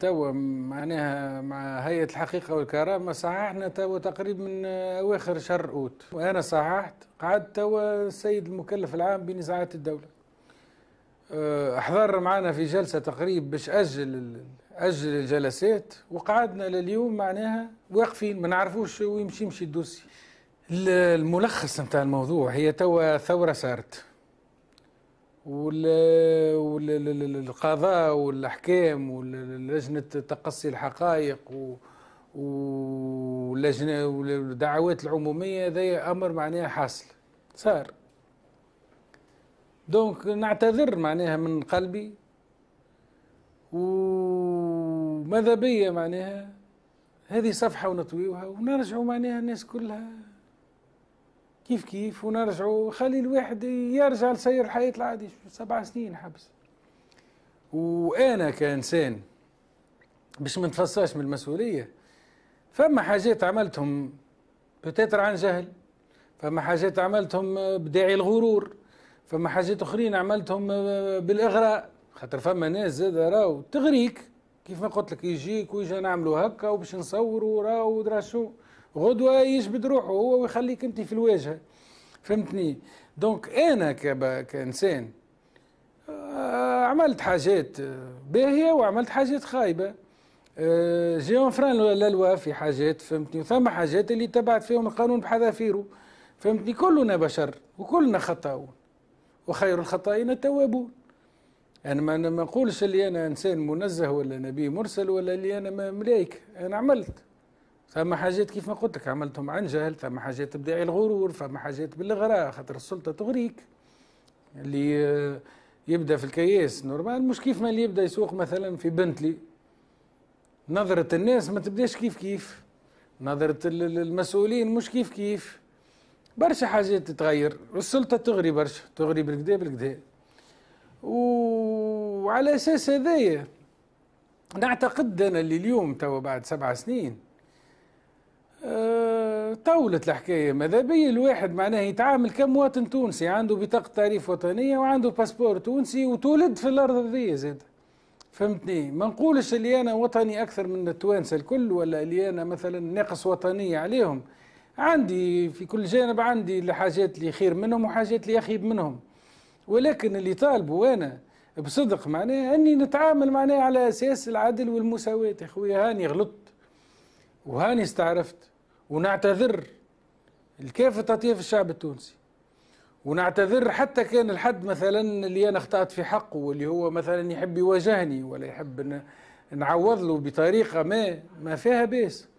توا معناها مع هيئه الحقيقه والكرامه صححنا توا تقريبا من اواخر شهر اوت وانا صححت قعدت توا السيد المكلف العام بنزاعات الدوله أه، احضر معنا في جلسه تقريب باش اجل اجل الجلسات وقعدنا لليوم معناها واقفين ما نعرفوش وين يمشي يمشي الدوسي الملخص نتاع الموضوع هي توا ثوره صارت والقضاء والاحكام ولجنه تقصي الحقائق ولجنه والدعوات العموميه هذا امر معناها حاصل صار دونك نعتذر معناها من قلبي وماذا بيا معناها هذه صفحه ونطويوها ونرجعوا معناها الناس كلها كيف كيف ونرجعوا خلي الواحد يرجع لسير الحياة العادي سبع سنين حبس وأنا كإنسان باش ما نتفصاش من المسؤولية فما حاجات عملتهم بتاتر عن جهل فما حاجات عملتهم بداعي الغرور فما حاجات أخرين عملتهم بالإغراء خاطر فما ناس زاد راهو تغريك كيف ما قلت لك يجيك ويجي نعملوا هكا وباش نصوروا راهو ودرا شو غدوه يجبد روحه هو ويخليك انت في الواجهه فهمتني دونك انا كانسان آه، عملت حاجات باهيه وعملت حاجات خايبه آه، جي فران للوا في حاجات فهمتني ثم حاجات اللي تبعت فيهم القانون بحذافيره فهمتني كلنا بشر وكلنا خطاؤون وخير الخطائين التوابون انا ما نقولش اللي انا انسان منزه ولا نبي مرسل ولا اللي انا ملايك انا عملت فما حاجات كيف ما قلت لك عملتهم عن جهل فما حاجات بداعي الغرور فما حاجات بالغراء خاطر السلطه تغريك اللي يبدا في الكياس نورمال مش كيف ما اللي يبدا يسوق مثلا في بنتلي نظرة الناس ما تبداش كيف كيف نظرة المسؤولين مش كيف كيف برشا حاجات تتغير السلطة تغري برشا تغري بالكدا بالكدا وعلى اساس هذايا نعتقد انا اللي اليوم توا بعد سبع سنين أه طولت الحكاية ماذا بي الواحد معناه يتعامل كمواطن تونسي عنده بطاقة تعريف وطنية وعنده باسبور تونسي وتولد في الأرض هذيا زاد فهمتني ما نقولش اللي أنا وطني أكثر من التوانسة الكل ولا اللي أنا مثلا ناقص وطنية عليهم عندي في كل جانب عندي الحاجات اللي خير منهم وحاجات اللي أخيب منهم ولكن اللي طالبه أنا بصدق معناه أني نتعامل معناه على أساس العدل والمساواة يا خويا هاني غلطت وهاني استعرفت ونعتذر لكافة أطياف الشعب التونسي ونعتذر حتى كان الحد مثلا اللي أنا أخطأت في حقه واللي هو مثلا يحب يواجهني ولا يحب نعوض له بطريقة ما ما فيها بيس